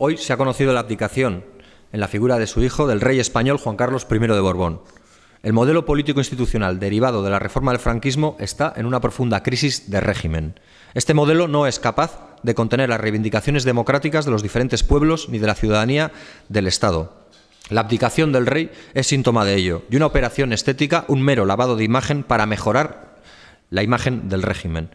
Hoy se ha conocido la abdicación en la figura de su hijo del rey español Juan Carlos I de Borbón. El modelo político institucional derivado de la reforma del franquismo está en una profunda crisis de régimen. Este modelo no es capaz de contener las reivindicaciones democráticas de los diferentes pueblos ni de la ciudadanía del Estado. La abdicación del rey es síntoma de ello, y una operación estética, un mero lavado de imagen para mejorar la imagen del régimen.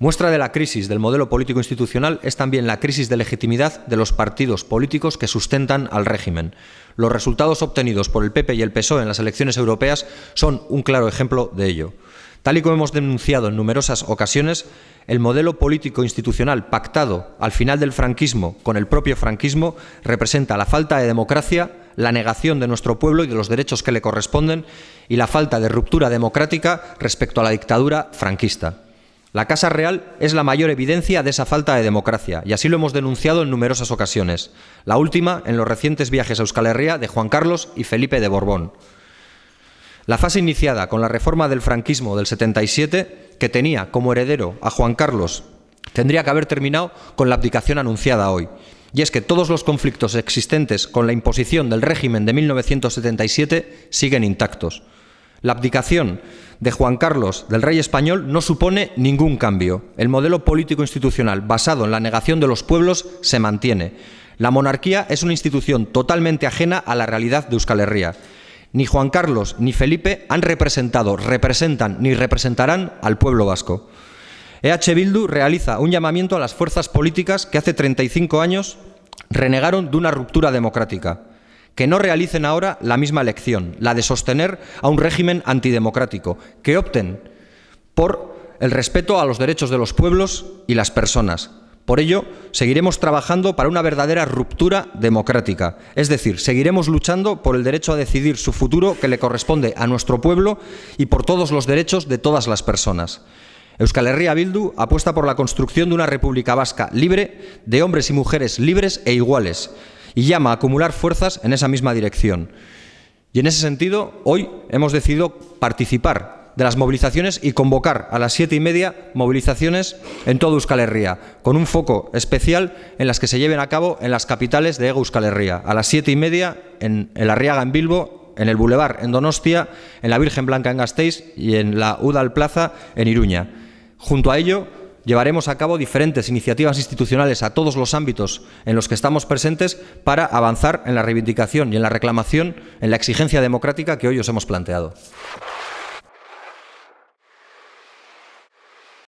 Muestra de la crisis del modelo político institucional es también la crisis de legitimidad de los partidos políticos que sustentan al régimen. Los resultados obtenidos por el PP y el PSOE en las elecciones europeas son un claro ejemplo de ello. Tal y como hemos denunciado en numerosas ocasiones, el modelo político institucional pactado al final del franquismo con el propio franquismo representa la falta de democracia, la negación de nuestro pueblo y de los derechos que le corresponden y la falta de ruptura democrática respecto a la dictadura franquista. La Casa Real es la mayor evidencia de esa falta de democracia, y así lo hemos denunciado en numerosas ocasiones, la última en los recientes viajes a Euskal Herria de Juan Carlos y Felipe de Borbón. La fase iniciada con la reforma del franquismo del 77, que tenía como heredero a Juan Carlos, tendría que haber terminado con la abdicación anunciada hoy. Y es que todos los conflictos existentes con la imposición del régimen de 1977 siguen intactos. La abdicación de Juan Carlos, del rey español, no supone ningún cambio. El modelo político-institucional basado en la negación de los pueblos se mantiene. La monarquía es una institución totalmente ajena a la realidad de Euskal Herria. Ni Juan Carlos ni Felipe han representado, representan ni representarán al pueblo vasco. EH Bildu realiza un llamamiento a las fuerzas políticas que hace 35 años renegaron de una ruptura democrática que no realicen ahora la misma elección, la de sostener a un régimen antidemocrático, que opten por el respeto a los derechos de los pueblos y las personas. Por ello, seguiremos trabajando para una verdadera ruptura democrática, es decir, seguiremos luchando por el derecho a decidir su futuro que le corresponde a nuestro pueblo y por todos los derechos de todas las personas. Euskal Herria Bildu apuesta por la construcción de una república vasca libre, de hombres y mujeres libres e iguales, y llama a acumular fuerzas en esa misma dirección. Y en ese sentido, hoy hemos decidido participar de las movilizaciones y convocar a las siete y media movilizaciones en toda Euskal Herria, con un foco especial en las que se lleven a cabo en las capitales de Ego Euskal Herria, a las siete y media en El Arriaga en Bilbo, en el Boulevard en Donostia, en la Virgen Blanca en Gasteiz y en la Udal Plaza en Iruña. Junto a ello, llevaremos a cabo diferentes iniciativas institucionales a todos los ámbitos en los que estamos presentes para avanzar en la reivindicación y en la reclamación, en la exigencia democrática que hoy os hemos planteado.